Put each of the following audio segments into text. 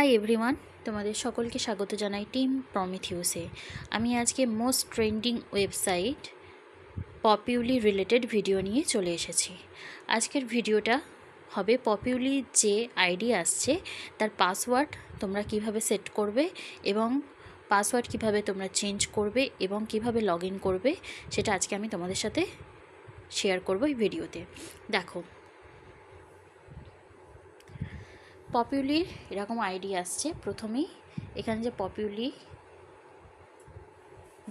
hi everyone তোমাদের সকলকে স্বাগত জানাই টিম প্রমিথিউসে আমি আজকে মোস্ট ট্রেন্ডিং ওয়েবসাইট পপিউলি রিলেটেড ভিডিও নিয়ে চলে এসেছি আজকের ভিডিওটা হবে পপিউলি যে আইডি আসছে তার পাসওয়ার্ড তোমরা কিভাবে সেট করবে এবং পাসওয়ার্ড কিভাবে তোমরা চেঞ্জ করবে এবং কিভাবে লগ করবে সেটা আজকে আমি তোমাদের সাথে শেয়ার করবো এই ভিডিওতে দেখো পপুলির এরকম আইডি আসছে প্রথমেই এখানে যে পপিউলি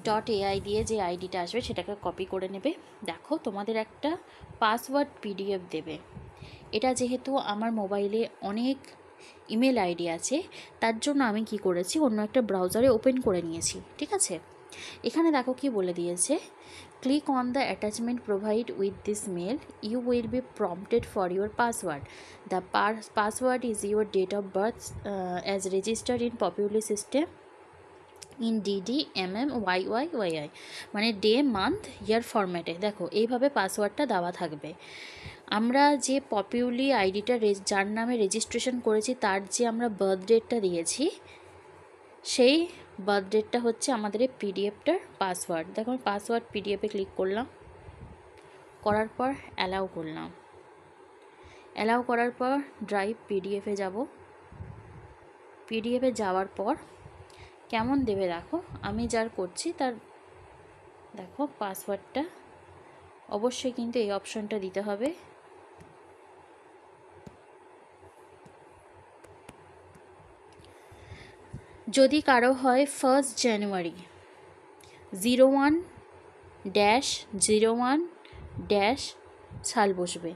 ডট এআই দিয়ে যে আইডিটা আসবে সেটাকে কপি করে নেবে দেখো তোমাদের একটা পাসওয়ার্ড পিডিএফ দেবে এটা যেহেতু আমার মোবাইলে অনেক ইমেল আইডি আছে তার জন্য আমি কি করেছি অন্য একটা ব্রাউজারে ওপেন করে নিয়েছি ঠিক আছে এখানে দেখো কি বলে দিয়েছে click on the attachment provide with this mail you will be prompted for your password the password is your date of birth as registered in popular system in D D M M Y Y Y Y মানে day month year ফরম্যাটে দেখো এইভাবে পাসওয়ার্ডটা দেওয়া থাকবে আমরা যে পপুলি আইডিটা যার নামে রেজিস্ট্রেশন করেছি তার যে আমরা বার্থ ডেটটা দিয়েছি সেই বার্থ ডেটটা হচ্ছে আমাদের এই পিডিএফটার পাসওয়ার্ড দেখো আমি পাসওয়ার্ড পিডিএফে ক্লিক করলাম করার পর অ্যালাউ করলাম অ্যালাউ করার পর ড্রাইভ পিডিএফে যাব পিডিএফে যাওয়ার পর কেমন দেবে দেখো আমি যার করছি তার দেখো পাসওয়ার্ডটা অবশ্যই কিন্তু এই অপশানটা দিতে হবে যদি কারো হয় first January zero one dash zero one dash সাল বসবে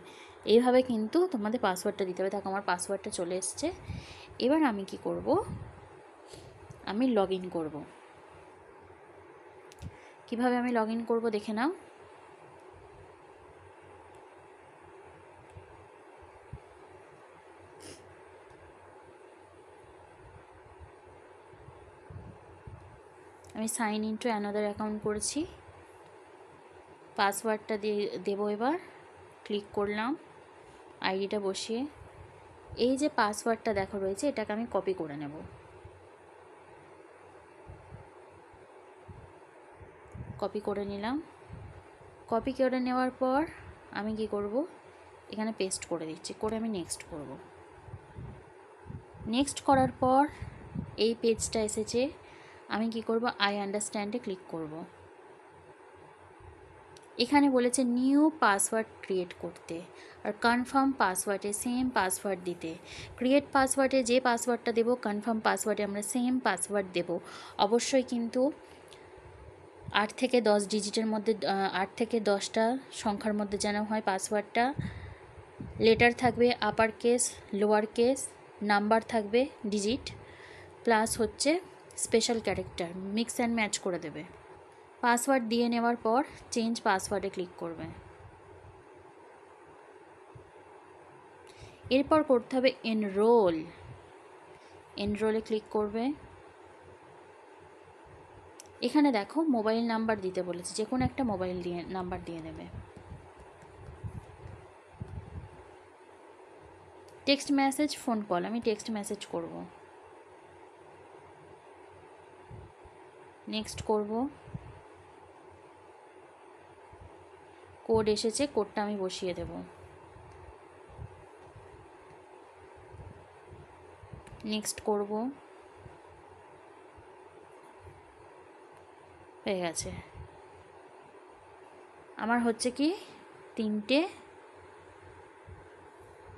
এইভাবে কিন্তু তোমাদের পাসওয়ার্ডটা দিতে হবে দেখো আমার পাসওয়ার্ডটা চলে এসছে এবার আমি কি করব আমি লগ ইন করবো কীভাবে আমি লগ ইন করবো দেখে নাও আমি সাইন টু অ্যানাদার অ্যাকাউন্ট করেছি পাসওয়ার্ডটা দিয়ে দেবো এবার ক্লিক করলাম আইডিটা বসিয়ে এই যে পাসওয়ার্ডটা দেখা রয়েছে এটাকে আমি কপি করে নেব কপি করে নিলাম কপি করে নেওয়ার পর আমি কি করব এখানে পেস্ট করে দিচ্ছি করে আমি নেক্সট করব নেক্সট করার পর এই পেজটা এসেছে আমি কি করব আই আন্ডারস্ট্যান্ডে ক্লিক করব এখানে বলেছে নিউ পাসওয়ার্ড ক্রিয়েট করতে আর কনফার্ম পাসওয়ার্ডে সেম পাসওয়ার্ড দিতে ক্রিয়েট পাসওয়ার্ডে যে পাসওয়ার্ডটা দেব কনফার্ম পাসওয়ার্ডে আমরা সেম পাসওয়ার্ড দেব অবশ্যই কিন্তু আট থেকে দশ ডিজিটের মধ্যে আট থেকে দশটা সংখ্যার মধ্যে যেন হয় পাসওয়ার্ডটা লেটার থাকবে upper case lower case number থাকবে ডিজিট প্লাস হচ্ছে special character mix and match করে দেবে পাসওয়ার্ড দিয়ে নেওয়ার পর চেঞ্জ পাসওয়ার্ডে ক্লিক করবে এরপর করতে হবে এনরোল এনরোলে ক্লিক করবে এখানে দেখো মোবাইল নাম্বার দিতে বলেছে যে কোনো একটা মোবাইল দিয়ে নাম্বার দিয়ে দেবে টেক্সট মেসেজ ফোন কল আমি টেক্সট মেসেজ করবো নেক্সট করব কোড এসেছে কোডটা আমি বসিয়ে দেব নেক্সট করব হয়ে গেছে আমার হচ্ছে কি তিনটে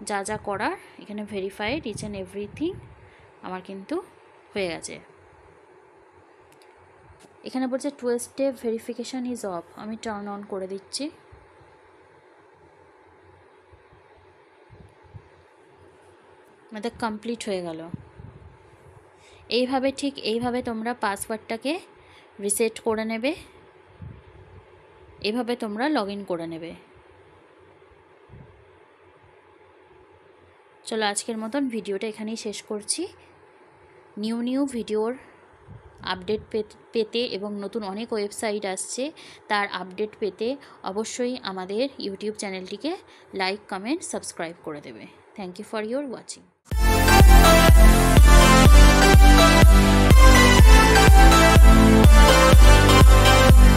যা যা করার এখানে ভেরিফাইড ইচ অ্যান্ড এভরিথিং আমার কিন্তু হয়ে গেছে এখানে বলছে twelve step verification is off আমি টার্ন অন করে দিচ্ছি আমাদের কমপ্লিট হয়ে গেল এইভাবে ঠিক এইভাবে তোমরা পাসওয়ার্ডটাকে রিসেট করে নেবে এভাবে তোমরা লগ করে নেবে চলো আজকের মতন ভিডিওটা এখানেই শেষ করছি নিউ নিউ ভিডিওর আপডেট পেতে এবং নতুন অনেক ওয়েবসাইট আসছে তার আপডেট পেতে অবশ্যই আমাদের ইউটিউব চ্যানেলটিকে লাইক কমেন্ট সাবস্ক্রাইব করে দেবে thank you for your watching